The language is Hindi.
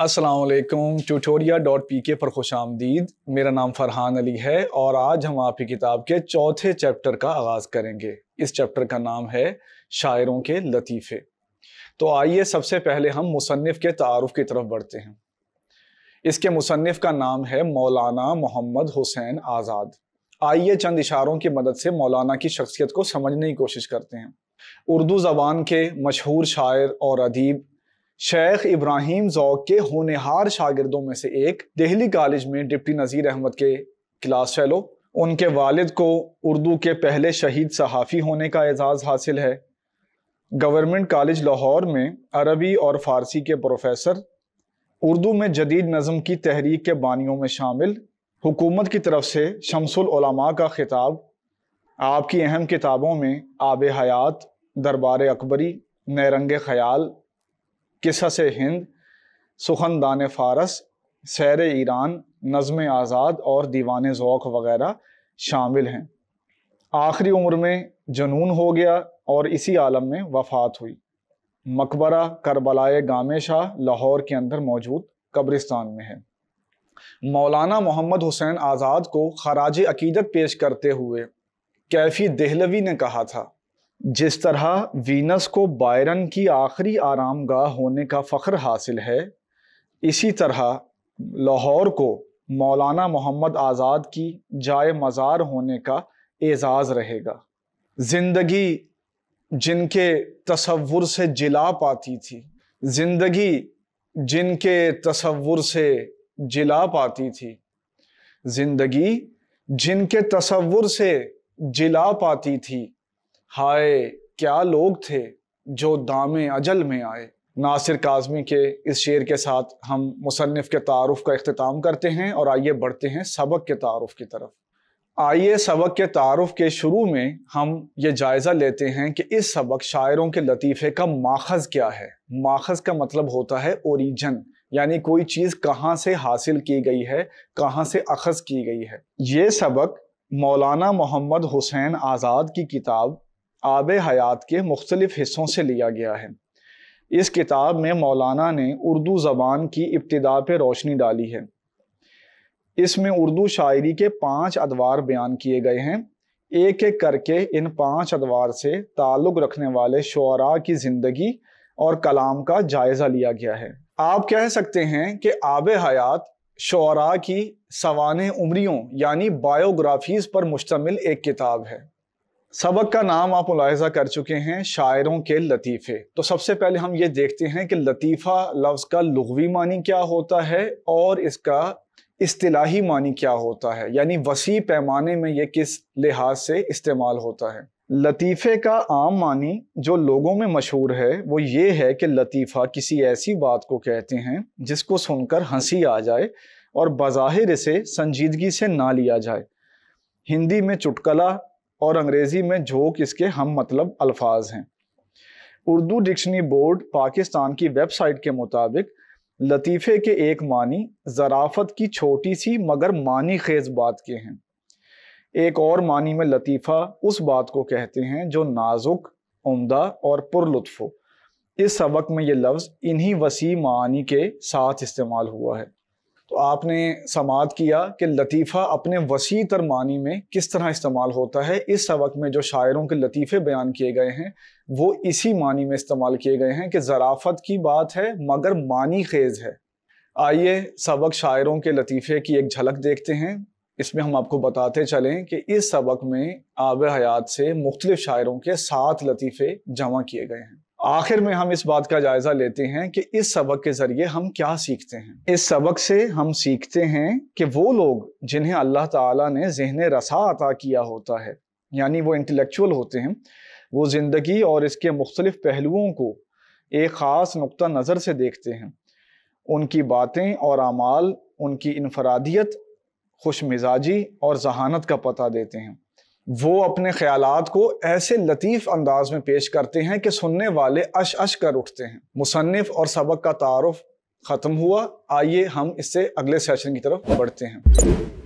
असलकुम ट्यूटोरिया डॉट पी के पर खुश आमदीद मेरा नाम फरहान अली है और आज हम आपकी किताब के चौथे चैप्टर का आगाज़ करेंगे इस चैप्टर का नाम है शायरों के लतीफ़े तो आइए सबसे पहले हम मुसनफ़ के तारफ़ की तरफ बढ़ते हैं इसके मुसनफ़ का नाम है मौलाना मोहम्मद हुसैन आज़ाद आइए चंद इशारों की मदद से मौलाना की शख्सियत को समझने की कोशिश करते हैं उर्दू ज़बान के मशहूर शायर और अदीब शेख इब्राहिम जौक के होनहार शागिर्दों में से एक दिल्ली कॉलेज में डिप्टी नज़ीर अहमद के क्लास फेलो उनके वालिद को उर्दू के पहले शहीद सहाफ़ी होने का एजाज़ हासिल है गवर्नमेंट कॉलेज लाहौर में अरबी और फ़ारसी के प्रोफेसर उर्दू में जदीद नज़म की तहरीक के बानियों में शामिल हुकूमत की तरफ से शमसलमा का खिताब आपकी अहम किताबों में आब हयात दरबार अकबरी नरंग ख्याल किसस हिंद सुखन दान फ़ारस सैर ईरान नज़म आज़ाद और दीवान ओक वगैरह शामिल हैं आखिरी उम्र में जुनून हो गया और इसी आलम में वफात हुई मकबरा करबलाए गामे शाह लाहौर के अंदर मौजूद कब्रिस्तान में है मौलाना मोहम्मद हुसैन आज़ाद को खराज अकीदत पेश करते हुए कैफी देहलवी ने कहा था जिस तरह वीनस को बायरन की आखिरी आराम गाह होने का फ़ख्र हासिल है इसी तरह लाहौर को मौलाना मोहम्मद आज़ाद की जाय मज़ार होने का एज़ाज़ रहेगा ज़िंदगी जिनके तसवुर से जिला पाती थी ज़िंदगी जिनके तसवुर से जिला पाती थी ज़िंदगी जिनके तसवुर से जिला पाती थी हाय क्या लोग थे जो दामे अजल में आए नासिर काजमी के इस शेर के साथ हम मुसनफ़ के तारफ़ का अख्ताम करते हैं और आइए बढ़ते हैं सबक के तारफ़ की तरफ आइए सबक के तारफ़ के शुरू में हम ये जायज़ा लेते हैं कि इस सबक शायरों के लतीफ़े का माखज़ क्या है माखज़ का मतलब होता है ओरिजन यानी कोई चीज़ कहाँ से हासिल की गई है कहाँ से अखज़ की गई है ये सबक मौलाना मोहम्मद हुसैन आज़ाद की किताब आब हयात के मुख्तलिफ हिस्सों से लिया गया है इस किताब में मौलाना ने उर्दू ज़बान की इब्तदा पर रोशनी डाली है इसमें उर्दू शायरी के पाँच अदवार बयान किए गए हैं एक एक करके इन पाँच अदवार से ताल्लुक़ रखने वाले शुरा की ज़िंदगी और कलाम का जायज़ा लिया गया है आप कह सकते हैं कि आब हयात शुरा की सवान उम्रियों यानी बायोग्राफीज़ पर मुश्तमिल एक किताब है सबक का नाम आप मुलाजा कर चुके हैं शायरों के लतीफ़े तो सबसे पहले हम ये देखते हैं कि लतीफ़ा लफ्ज़ का लघवी मानी क्या होता है और इसका इस्तलाही मानी क्या होता है यानी वसी पैमाने में ये किस लिहाज से इस्तेमाल होता है लतीफ़े का आम मानी जो लोगों में मशहूर है वो ये है कि लतीफ़ा किसी ऐसी बात को कहते हैं जिसको सुनकर हंसी आ जाए और बज़ाहिर इसे संजीदगी से ना लिया जाए हिंदी में चुटकला और अंग्रेज़ी में झोंक इसके हम मतलब अल्फाज हैं उर्दू डिक्शनरी बोर्ड पाकिस्तान की वेबसाइट के मुताबिक लतीफ़े के एक मानी ज़राफ़त की छोटी सी मगर मानी खेज बात के हैं एक और मानी में लतीफ़ा उस बात को कहते हैं जो नाजुक उमदा और पुरलुत्फ़ हो इस सबक में ये लफ्ज़ इन्हीं वसी मानी के साथ इस्तेमाल हुआ है तो आपने समात किया कि लतीफ़ा अपने वसी तर मानी में किस तरह इस्तेमाल होता है इस सबक में जो शायरों के लतीफ़े बयान किए गए हैं वो इसी मानी में इस्तेमाल किए गए हैं कि ज़राफ़त की बात है मगर मानी खेज है आइए सबक शायरों के लतीफ़े की एक झलक देखते हैं इसमें हम आपको बताते चलें कि इस सबक में आब हयात से मुख्तलिफ़ शायरों के सात लतीफ़े जमा किए गए हैं आखिर में हम इस बात का जायजा लेते हैं कि इस सबक के जरिए हम क्या सीखते हैं इस सबक से हम सीखते हैं कि वो लोग जिन्हें अल्लाह ताला ने जहन रसा अता किया होता है यानी वो इंटेलेक्चुअल होते हैं वो ज़िंदगी और इसके मुख्तलिफ पहलुओं को एक ख़ास नुक़ नज़र से देखते हैं उनकी बातें और अमाल उनकी इनफरादियत खुश मिजाजी और जहानत का पता देते हैं वो अपने ख्याल को ऐसे लतीफ़ अंदाज में पेश करते हैं कि सुनने वाले अश अश कर उठते हैं मुसनफ़ और सबक का तारफ़ ख़त्म हुआ आइए हम इससे अगले सेशन की तरफ बढ़ते हैं